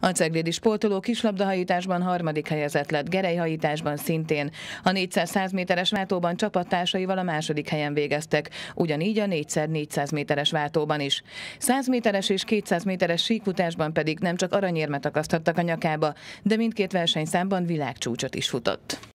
A ceglédi sportoló kislabdahajításban harmadik helyezett lett, gerejhajításban szintén. A 400 méteres váltóban csapattársaival a második helyen végeztek, ugyanígy a 4x400 méteres váltóban is. 100 méteres és 200 méteres síkutásban pedig nem csak aranyérmet akasztottak a nyakába, de mindkét versenyszámban világcsúcsot is futott.